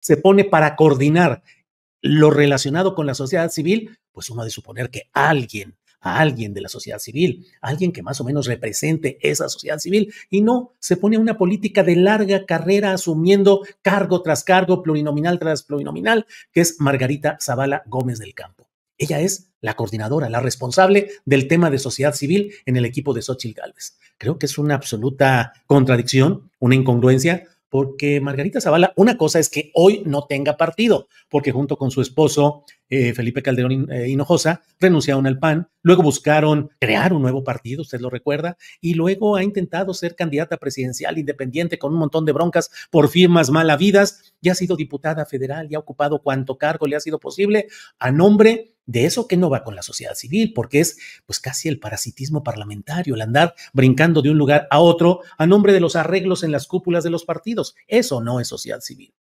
se pone para coordinar lo relacionado con la sociedad civil, pues uno de suponer que alguien, a alguien de la sociedad civil, alguien que más o menos represente esa sociedad civil, y no, se pone a una política de larga carrera asumiendo cargo tras cargo, plurinominal tras plurinominal, que es Margarita Zavala Gómez del Campo. Ella es la coordinadora, la responsable del tema de sociedad civil en el equipo de Xochitl Gálvez. Creo que es una absoluta contradicción, una incongruencia, porque Margarita Zavala, una cosa es que hoy no tenga partido, porque junto con su esposo eh, Felipe Calderón eh, Hinojosa renunciaron al PAN, luego buscaron crear un nuevo partido, usted lo recuerda, y luego ha intentado ser candidata presidencial independiente con un montón de broncas por firmas malavidas, y ha sido diputada federal y ha ocupado cuanto cargo le ha sido posible a nombre de eso que no va con la sociedad civil, porque es pues casi el parasitismo parlamentario, el andar brincando de un lugar a otro a nombre de los arreglos en las cúpulas de los partidos. Eso no es sociedad civil.